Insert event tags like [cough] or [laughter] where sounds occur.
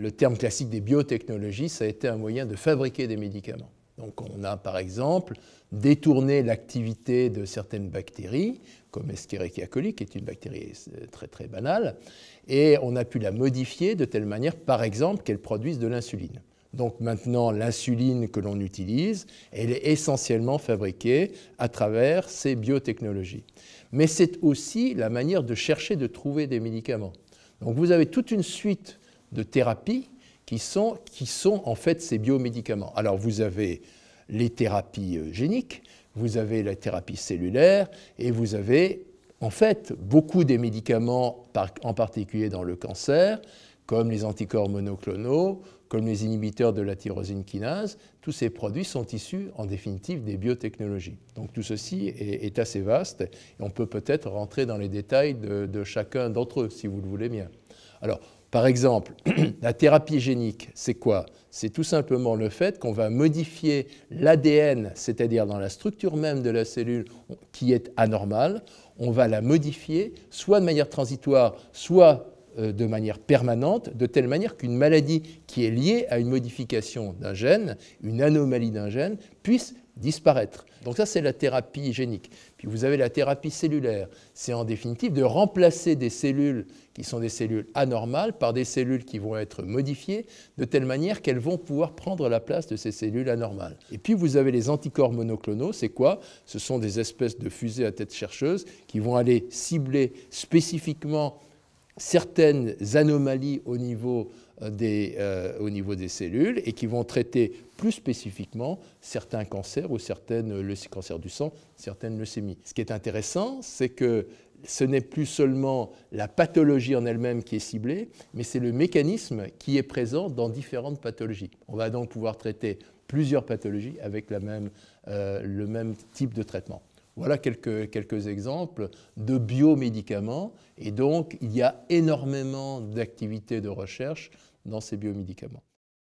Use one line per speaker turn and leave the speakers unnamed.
le terme classique des biotechnologies, ça a été un moyen de fabriquer des médicaments. Donc on a par exemple détourné l'activité de certaines bactéries, comme Escherichia coli, qui est une bactérie euh, très très banale, et on a pu la modifier de telle manière, par exemple, qu'elle produise de l'insuline. Donc maintenant, l'insuline que l'on utilise, elle est essentiellement fabriquée à travers ces biotechnologies. Mais c'est aussi la manière de chercher de trouver des médicaments. Donc vous avez toute une suite de thérapies qui sont, qui sont en fait ces biomédicaments. Alors vous avez les thérapies euh, géniques, vous avez la thérapie cellulaire et vous avez en fait beaucoup des médicaments, en particulier dans le cancer, comme les anticorps monoclonaux, comme les inhibiteurs de la tyrosine kinase, tous ces produits sont issus en définitive des biotechnologies. Donc tout ceci est, assez vaste et on peut peut-être rentrer dans les détails de, de chacun d'entre eux si vous le voulez bien. Alors par exemple, [clears throat] la thérapie génique, c'est quoi C'est tout simplement le fait qu'on va modifier l'ADN, c'est-à-dire dans la structure même de la cellule qui est anormale, on va la modifier soit de manière transitoire, soit euh, de manière permanente, de telle manière qu'une maladie qui est liée à une modification d'un gène, une anomalie d'un gène, puisse disparaître. Donc ça, c'est la thérapie génique. Puis vous avez la thérapie cellulaire. C'est en définitive de remplacer des cellules qui sont des cellules anormales par des cellules qui vont être modifiées de telle manière qu'elles vont pouvoir prendre la place de ces cellules anormales. Et puis vous avez les anticorps monoclonaux. C'est quoi Ce sont des espèces de fusées à tête chercheuse qui vont aller cibler spécifiquement certaines anomalies euh, euh, au niveau, des, cellules et qui vont traiter plus spécifiquement certains cancers ou certaines le du sang, certaines leucémies. Ce qui est intéressant, c'est que ce n'est plus seulement la pathologie en elle-même qui est ciblée, mais c'est le mécanisme qui est présent dans différentes pathologies. On va donc pouvoir traiter plusieurs pathologies avec euh, le même type de traitement. Voilà quelques, quelques exemples de biomédicaments. Et donc, il y a énormément d'activités de recherche dans ces biomédicaments.